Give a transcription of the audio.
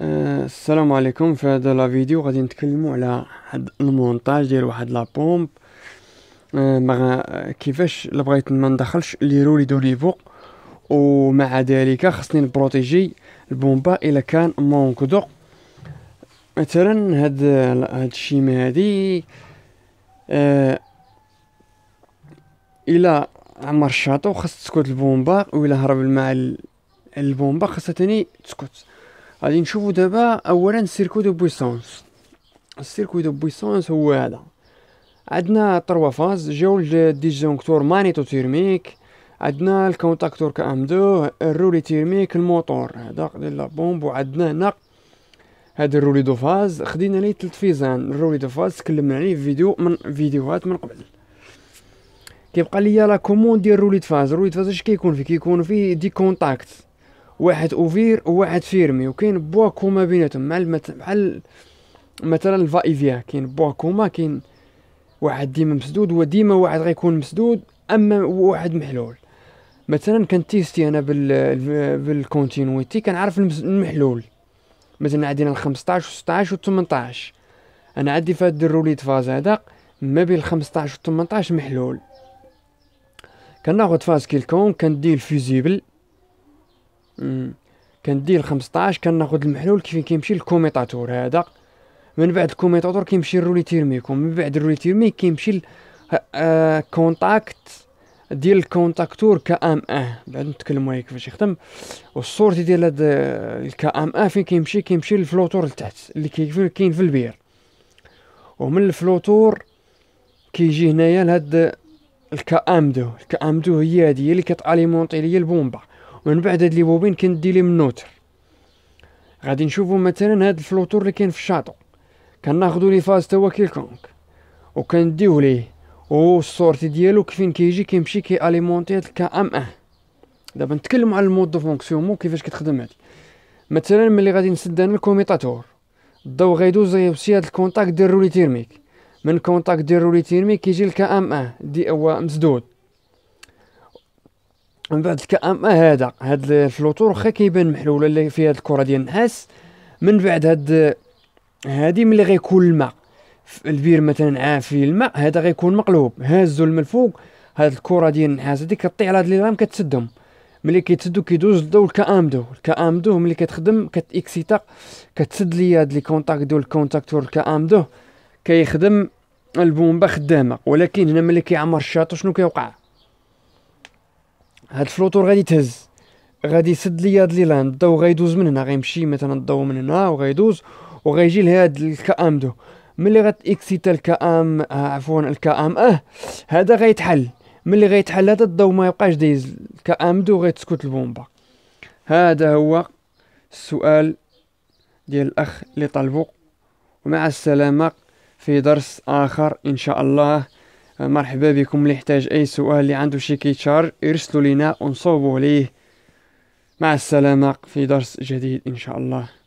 آه، السلام عليكم في هذا لا فيديو غادي نتكلموا على حد المونتاج ديال واحد لا بومب أه كيفاش الا بغيت ما ندخلش لي رولي دوليفو ومع ذلك خصني نبروتيجي البومبا الا كان مونكدو مثلا هاد هاد الشيمه هادي أه الى عمر الشاطو خاص تسكت البومبا و الى هرب الماء البومبا خاصها تاني تسكت غادي نشوفو دابا اولا السيركو دو بويسونس السيركو دو بويسونس هو هذا عندنا تروا فاز جاو الديجونكتور مانيتو تيرميك عندنا الكونتاكتور كام دو الرولي تيرميك الموتور هذا ديال لا بومب وعندنا هنا هاد الرولي دو فاز خدينا ليه تلت فيزان الرولي دو فاز تكلمنا عليه في فيديو من فيديوهات من قبل كيبقى ليا لا كوموند ديال الرولي دو فاز الرولي دو فاز اش كيكون فيه كيكون فيه دي كونتاكت واحد اوفير وواحد فيرمي وكاين بوا كوما بيناتهم مع المت... بحال مثلا الفايفيا كاين بواكوما كاين واحد ديما مسدود وديما واحد غيكون مسدود اما واحد محلول مثلا كنتيستي انا بال بالكونتينويتي كنعرف المحلول مثلا عندنا ال 15 و 16 و 18 انا عندي في هاد الروليت فاز هذا ما بين ال 15 و 18 محلول كناخد فاز كيلكون كندير الفيزيبل كندير 15 كناخذ المحلول كيف كيمشي للكوميطاتور هذا من بعد الكوميطاتور كيمشي للرولي تيرميك ومن بعد الرولي تيرميك كيمشي آه، آه، كونتاكت ديال الكونتاكتور كام اه بعد نتكلموا عليه كيفاش يخدم والصورتي ديال هاد آه، الكام اه فين كيمشي كيمشي للفلوتور لتحت اللي كاين كاين في البير ومن الفلوتور كيجي هنايا لهاد الكام دو الكام دو هي هادي اللي كتاليمونطي ليا البومبا ومن بعد هاد لي بوبين كندي ليهم منوتر غادي نشوفو مثلا هاد الفلوتور اللي كاين في الشاطو كناخدو لي فاز توا كيلكونك وكنديو ليه و السورتي ديالو كيفين كيجي كيمشي كياليمونتي هاد الكا ام ان أه. دابا نتكلمو على المود دو مو كيفاش كتخدم هادي مثلا ملي غادي نسد انا الكوميتاتور الضو غيدوز يوصي هاد الكونتاكت ديال الرولي تيرميك من كونتاكت ديال الرولي تيرميك كيجي الكا ام ان أه. دي هو مسدود من بعد الكأم هذا هاد الفلوتور واخا كيبان محلول اللي في هاد الكره ديال النحاس من بعد هاد هادي ملي غيكون الماء البير مثلا عافي الماء هذا غيكون مقلوب هازو الماء الفوق هاد الكره ديال النحاس هادي كطيع على هاد لي رام كتسدهم ملي كيتسدو كيدوز الضوء الكامدو الكامدو ملي كتخدم كتاكسيتا كتسد ليا هاد لي كونتاكت ديال الكونتاكتور الكامدو كيخدم البومبا خدامه ولكن هنا ملي كيعمر الشاطو شنو كيوقع هاد الفلوتور غادي تهز غادي يسد ليا هاد ليلان الضو غيدوز من هنا غيمشي مثلا الضو من هنا وغيدوز وغيجي لهاد الكام دو ملي غتكسيتا الكام آه، عفوا الكام اه هذا غيتحل ملي غيتحل هذا الضو ما يبقاش دايز الكام دو غيتسكت البومبا هذا هو السؤال ديال الاخ اللي طلبو ومع السلامه في درس اخر ان شاء الله مرحبا بكم اللي يحتاج اي سؤال اللي عنده شي كيتشارج يرسلوا لينا ونصوبوا ليه مع السلامة في درس جديد ان شاء الله